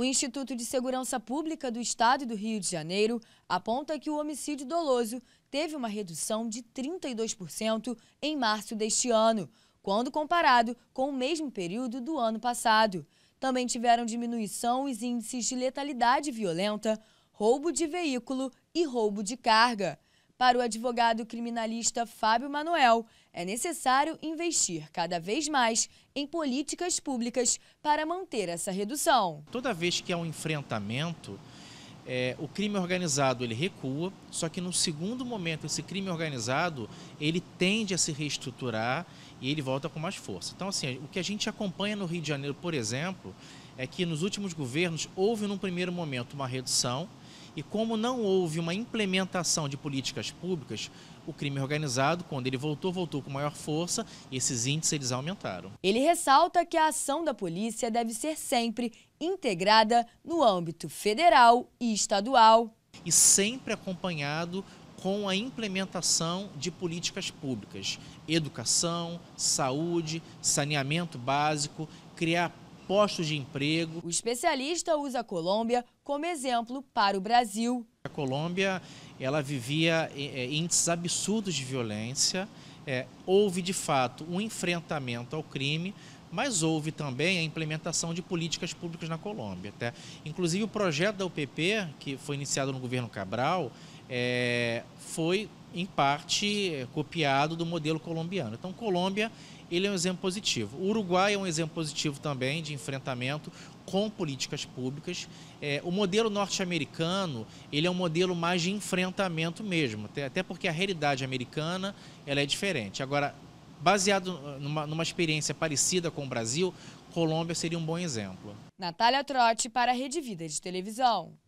O Instituto de Segurança Pública do Estado do Rio de Janeiro aponta que o homicídio doloso teve uma redução de 32% em março deste ano, quando comparado com o mesmo período do ano passado. Também tiveram diminuição os índices de letalidade violenta, roubo de veículo e roubo de carga. Para o advogado criminalista Fábio Manuel, é necessário investir cada vez mais em políticas públicas para manter essa redução. Toda vez que há um enfrentamento, é, o crime organizado ele recua, só que no segundo momento esse crime organizado ele tende a se reestruturar e ele volta com mais força. Então assim, o que a gente acompanha no Rio de Janeiro, por exemplo, é que nos últimos governos houve num primeiro momento uma redução e como não houve uma implementação de políticas públicas, o crime organizado, quando ele voltou, voltou com maior força e esses índices eles aumentaram. Ele ressalta que a ação da polícia deve ser sempre integrada no âmbito federal e estadual. E sempre acompanhado com a implementação de políticas públicas, educação, saúde, saneamento básico, criar postos de emprego. O especialista usa a Colômbia como exemplo para o Brasil. A Colômbia ela vivia é, é, índices absurdos de violência, é, houve de fato um enfrentamento ao crime, mas houve também a implementação de políticas públicas na Colômbia. Até, tá? Inclusive o projeto da UPP, que foi iniciado no governo Cabral, é, foi em parte eh, copiado do modelo colombiano. Então, Colômbia ele é um exemplo positivo. O Uruguai é um exemplo positivo também de enfrentamento com políticas públicas. É, o modelo norte-americano ele é um modelo mais de enfrentamento mesmo, até, até porque a realidade americana ela é diferente. Agora, baseado eh, numa, numa experiência parecida com o Brasil, Colômbia seria um bom exemplo. Natália Trotti para a Rede Vida de Televisão.